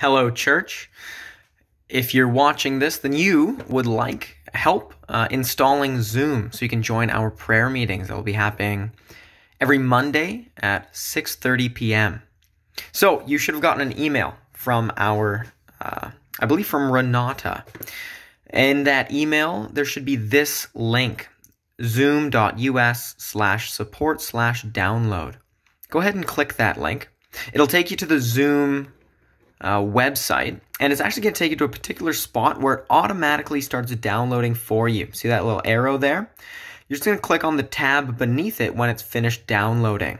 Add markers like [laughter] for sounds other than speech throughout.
Hello Church. If you're watching this, then you would like help uh, installing Zoom so you can join our prayer meetings that will be happening every Monday at 6:30 p.m. So you should have gotten an email from our, uh, I believe from Renata. In that email, there should be this link, zoom.us slash support slash download. Go ahead and click that link. It'll take you to the Zoom uh, website, and it's actually going to take you to a particular spot where it automatically starts downloading for you. See that little arrow there? You're just going to click on the tab beneath it when it's finished downloading.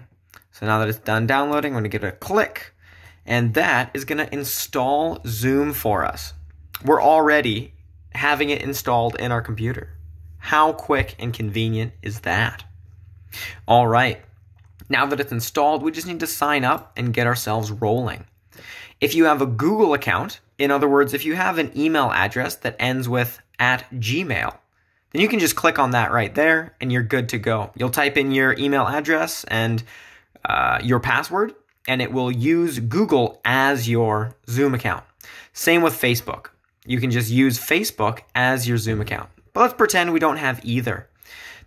So now that it's done downloading, I'm going to give it a click, and that is going to install Zoom for us. We're already having it installed in our computer. How quick and convenient is that? All right, now that it's installed, we just need to sign up and get ourselves rolling. If you have a Google account, in other words, if you have an email address that ends with at Gmail, then you can just click on that right there and you're good to go. You'll type in your email address and uh, your password, and it will use Google as your Zoom account. Same with Facebook. You can just use Facebook as your Zoom account. But let's pretend we don't have either.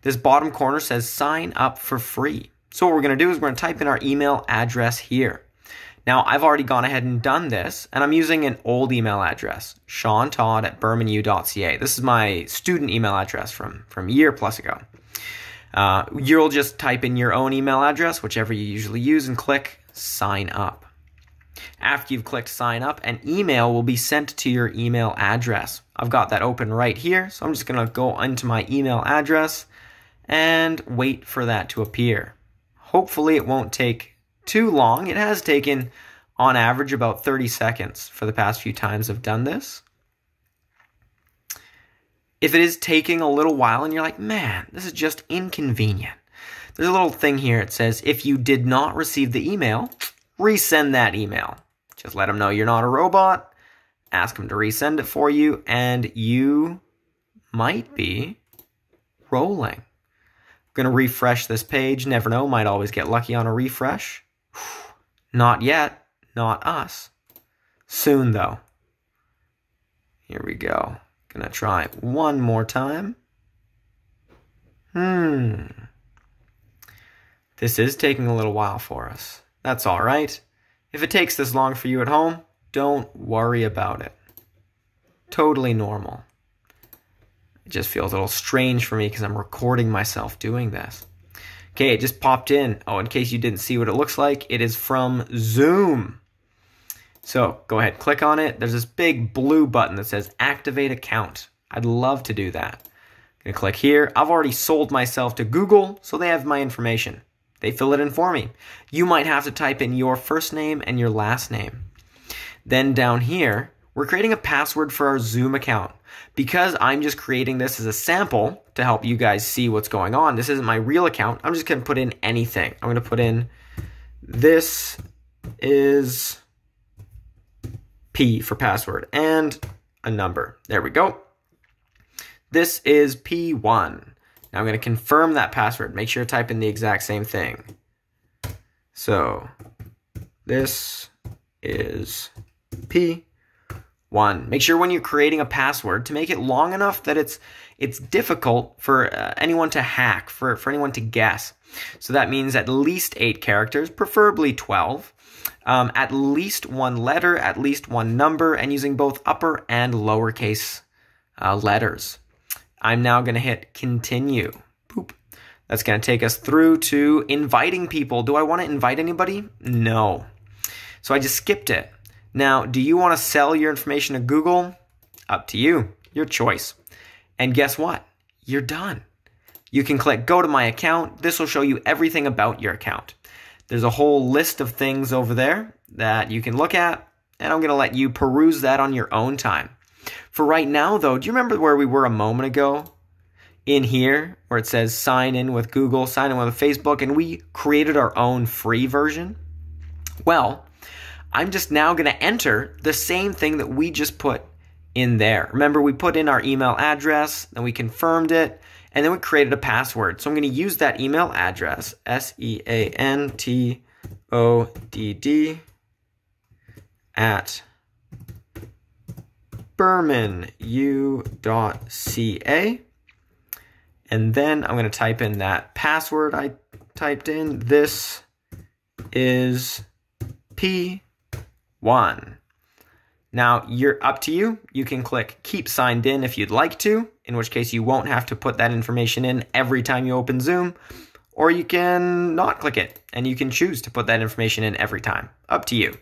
This bottom corner says sign up for free. So what we're going to do is we're going to type in our email address here. Now, I've already gone ahead and done this, and I'm using an old email address, Sean Todd at bermanu.ca. This is my student email address from, from a year plus ago. Uh, you'll just type in your own email address, whichever you usually use, and click sign up. After you've clicked sign up, an email will be sent to your email address. I've got that open right here, so I'm just going to go into my email address and wait for that to appear. Hopefully, it won't take too long. It has taken, on average, about 30 seconds for the past few times I've done this. If it is taking a little while and you're like, man, this is just inconvenient, there's a little thing here. It says, if you did not receive the email, resend that email. Just let them know you're not a robot. Ask them to resend it for you, and you might be rolling. I'm going to refresh this page. Never know, might always get lucky on a refresh. [sighs] Not yet. Not us. Soon, though. Here we go. Gonna try one more time. Hmm. This is taking a little while for us. That's all right. If it takes this long for you at home, don't worry about it. Totally normal. It just feels a little strange for me because I'm recording myself doing this. Okay, it just popped in. Oh, in case you didn't see what it looks like, it is from Zoom. So go ahead, click on it. There's this big blue button that says activate account. I'd love to do that. I'm gonna click here. I've already sold myself to Google, so they have my information. They fill it in for me. You might have to type in your first name and your last name. Then down here, we're creating a password for our Zoom account. Because I'm just creating this as a sample to help you guys see what's going on, this isn't my real account. I'm just going to put in anything. I'm going to put in this is P for password and a number. There we go. This is P1. Now I'm going to confirm that password. Make sure to type in the exact same thing. So this is P one, make sure when you're creating a password to make it long enough that it's it's difficult for uh, anyone to hack, for, for anyone to guess. So that means at least eight characters, preferably 12, um, at least one letter, at least one number, and using both upper and lowercase uh, letters. I'm now going to hit continue. Boop. That's going to take us through to inviting people. Do I want to invite anybody? No. So I just skipped it. Now, do you want to sell your information to Google? Up to you, your choice. And guess what? You're done. You can click go to my account. This will show you everything about your account. There's a whole list of things over there that you can look at, and I'm going to let you peruse that on your own time. For right now, though, do you remember where we were a moment ago? In here, where it says sign in with Google, sign in with Facebook, and we created our own free version? Well, I'm just now going to enter the same thing that we just put in there. Remember, we put in our email address, then we confirmed it, and then we created a password. So I'm going to use that email address, S-E-A-N-T-O-D-D, at bermanu.ca. And then I'm going to type in that password I typed in. This is P one. Now, you're up to you. You can click keep signed in if you'd like to, in which case you won't have to put that information in every time you open Zoom, or you can not click it and you can choose to put that information in every time. Up to you.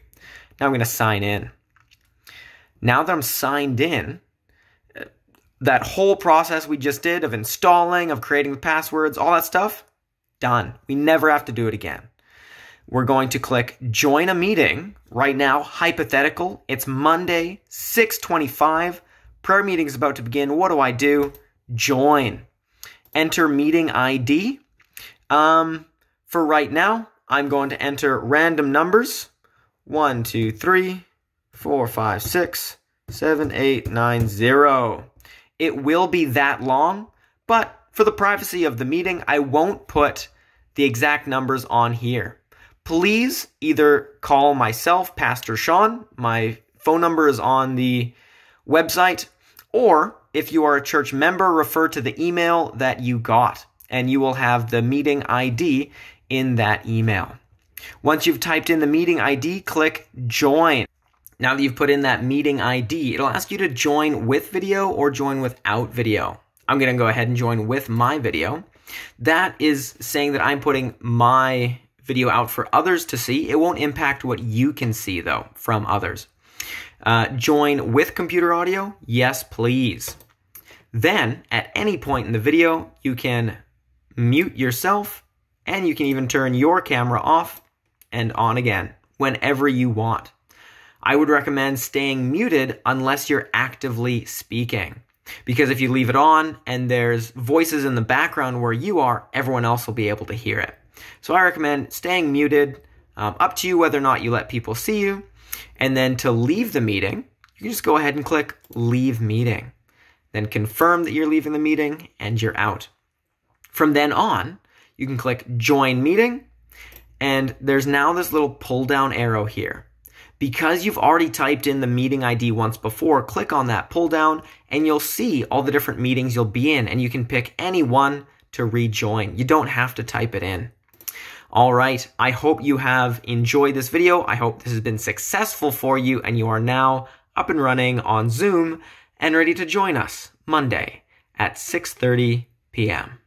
Now I'm going to sign in. Now that I'm signed in, uh, that whole process we just did of installing, of creating the passwords, all that stuff, done. We never have to do it again we're going to click join a meeting right now hypothetical it's monday 625 prayer meeting is about to begin what do i do join enter meeting id um, for right now i'm going to enter random numbers 1 2 3 4 5 6 7 8 9 0 it will be that long but for the privacy of the meeting i won't put the exact numbers on here please either call myself, Pastor Sean. My phone number is on the website. Or if you are a church member, refer to the email that you got, and you will have the meeting ID in that email. Once you've typed in the meeting ID, click join. Now that you've put in that meeting ID, it'll ask you to join with video or join without video. I'm gonna go ahead and join with my video. That is saying that I'm putting my video out for others to see. It won't impact what you can see, though, from others. Uh, join with computer audio? Yes, please. Then, at any point in the video, you can mute yourself and you can even turn your camera off and on again whenever you want. I would recommend staying muted unless you're actively speaking. Because if you leave it on and there's voices in the background where you are, everyone else will be able to hear it. So I recommend staying muted, um, up to you whether or not you let people see you. And then to leave the meeting, you can just go ahead and click leave meeting. Then confirm that you're leaving the meeting and you're out. From then on, you can click join meeting and there's now this little pull down arrow here. Because you've already typed in the meeting ID once before, click on that pull down and you'll see all the different meetings you'll be in and you can pick any one to rejoin. You don't have to type it in. All right, I hope you have enjoyed this video. I hope this has been successful for you and you are now up and running on Zoom and ready to join us Monday at 6.30 p.m.